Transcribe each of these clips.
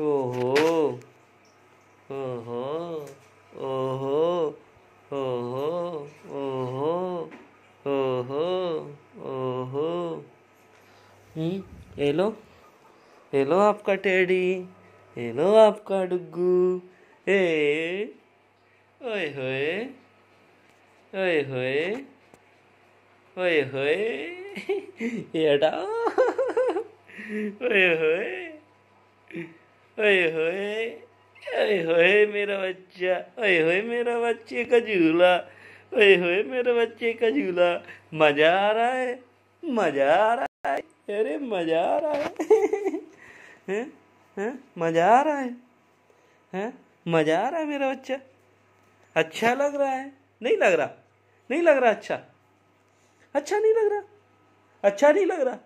ओहो ओहो ओहो ओहो ओहो ओहो ओहो हम्म, ये लो ये लो आपका टेडी ये लो आपका डुगू ए ओए होए ओए होए ओए होए ये हटाओ ओए होए ओए होए अरे होए मेरा बच्चा ओए होए मेरा बच्चे का झूला ओए होए मेरे बच्चे का झूला मजा आ रहा है मजा आ रहा है अरे मजा आ रहा है मजा आ रहा है मजा आ रहा है मेरा बच्चा अच्छा लग रहा है नहीं लग रहा नहीं लग रहा अच्छा अच्छा नहीं लग रहा अच्छा नहीं लग रहा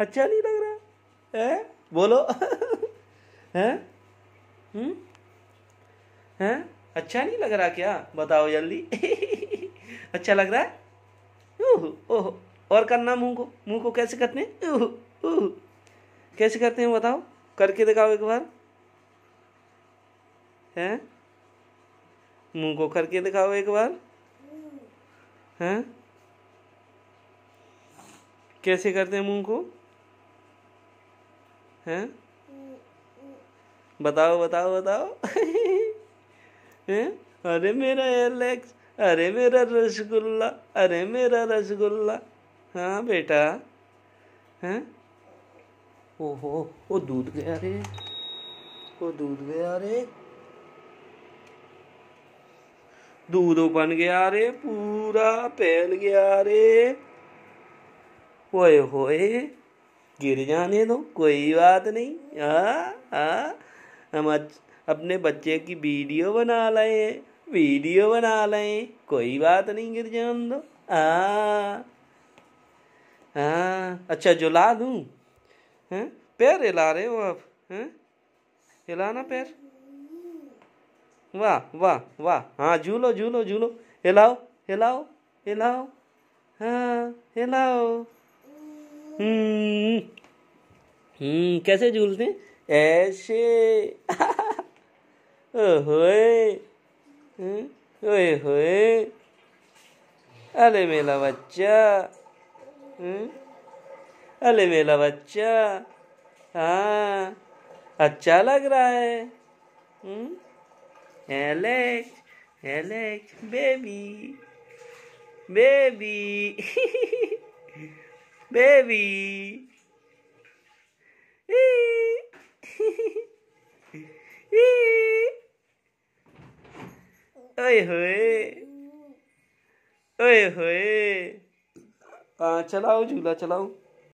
अच्छा नहीं लग रहा है बोलो हैं हम्म? हैं अच्छा नहीं लग रहा क्या बताओ जल्दी अच्छा लग रहा है ओह ओह और करना मुंह को मुंह को कैसे करते हैं ओह ओह कैसे करते हैं बताओ करके दिखाओ एक बार हैं मुंह को करके दिखाओ एक बार हैं कैसे करते हैं मुंह को हैं बताओ बताओ बताओ अरे मेरा एलेक्स अरे मेरा रसगुल्ला अरे मेरा रसगुल्ला हाँ बेटा हैं ओहो वो दूध गया रे वो दूध गया रे दूध बन गया रे पूरा पहन गया रे ओए होए गिर जाने दो कोई बात नहीं आ, हाँ, आ, हाँ। हम अपने बच्चे की वीडियो बना लें वीडियो बना लें कोई बात नहीं गिर जान दो हाँ, हाँ। अच्छा जुला दूँ पैर हिला रहे हो आप हिलाना पैर वाह वाह वाह हाँ झूलो झूलो झूलो हिलाओ हिलाओ हिलाओ हाँ हिलाओ हम्म हम्म कैसे झूलते हैं ऐसे ओहोए हम्म? ओए होए अरे मेरा बच्चा हम्म? अरे मेला बच्चा हाँ अच्छा लग रहा है Alex Alex baby baby baby चलाओ झूला चलाओ